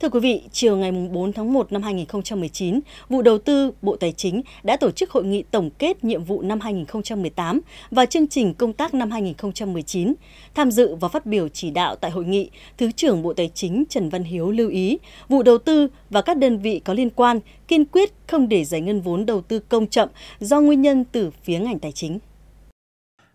Thưa quý vị, chiều ngày 4 tháng 1 năm 2019, vụ đầu tư Bộ Tài chính đã tổ chức hội nghị tổng kết nhiệm vụ năm 2018 và chương trình công tác năm 2019. Tham dự và phát biểu chỉ đạo tại hội nghị, Thứ trưởng Bộ Tài chính Trần Văn Hiếu lưu ý, vụ đầu tư và các đơn vị có liên quan kiên quyết không để giải ngân vốn đầu tư công chậm do nguyên nhân từ phía ngành tài chính.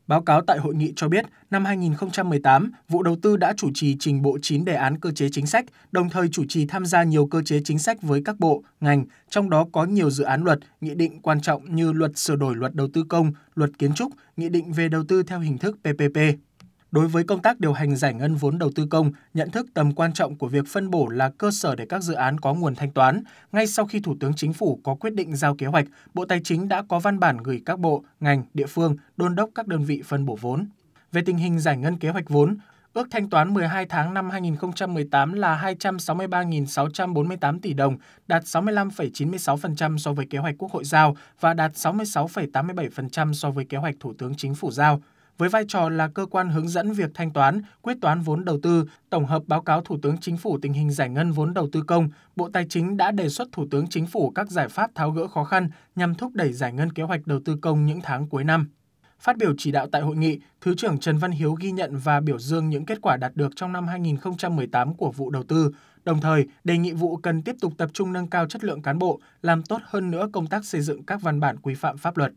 Báo cáo tại hội nghị cho biết, năm 2018, vụ đầu tư đã chủ trì trình bộ 9 đề án cơ chế chính sách, đồng thời chủ trì tham gia nhiều cơ chế chính sách với các bộ, ngành, trong đó có nhiều dự án luật, nghị định quan trọng như luật sửa đổi luật đầu tư công, luật kiến trúc, nghị định về đầu tư theo hình thức PPP. Đối với công tác điều hành giải ngân vốn đầu tư công, nhận thức tầm quan trọng của việc phân bổ là cơ sở để các dự án có nguồn thanh toán. Ngay sau khi Thủ tướng Chính phủ có quyết định giao kế hoạch, Bộ Tài chính đã có văn bản gửi các bộ, ngành, địa phương đôn đốc các đơn vị phân bổ vốn. Về tình hình giải ngân kế hoạch vốn, ước thanh toán 12 tháng năm 2018 là 263.648 tỷ đồng, đạt 65,96% so với kế hoạch Quốc hội giao và đạt 66,87% so với kế hoạch Thủ tướng Chính phủ giao với vai trò là cơ quan hướng dẫn việc thanh toán, quyết toán vốn đầu tư, tổng hợp báo cáo Thủ tướng Chính phủ tình hình giải ngân vốn đầu tư công, Bộ Tài chính đã đề xuất Thủ tướng Chính phủ các giải pháp tháo gỡ khó khăn nhằm thúc đẩy giải ngân kế hoạch đầu tư công những tháng cuối năm. Phát biểu chỉ đạo tại hội nghị, Thứ trưởng Trần Văn Hiếu ghi nhận và biểu dương những kết quả đạt được trong năm 2018 của vụ đầu tư, đồng thời đề nghị vụ cần tiếp tục tập trung nâng cao chất lượng cán bộ, làm tốt hơn nữa công tác xây dựng các văn bản quy phạm pháp luật.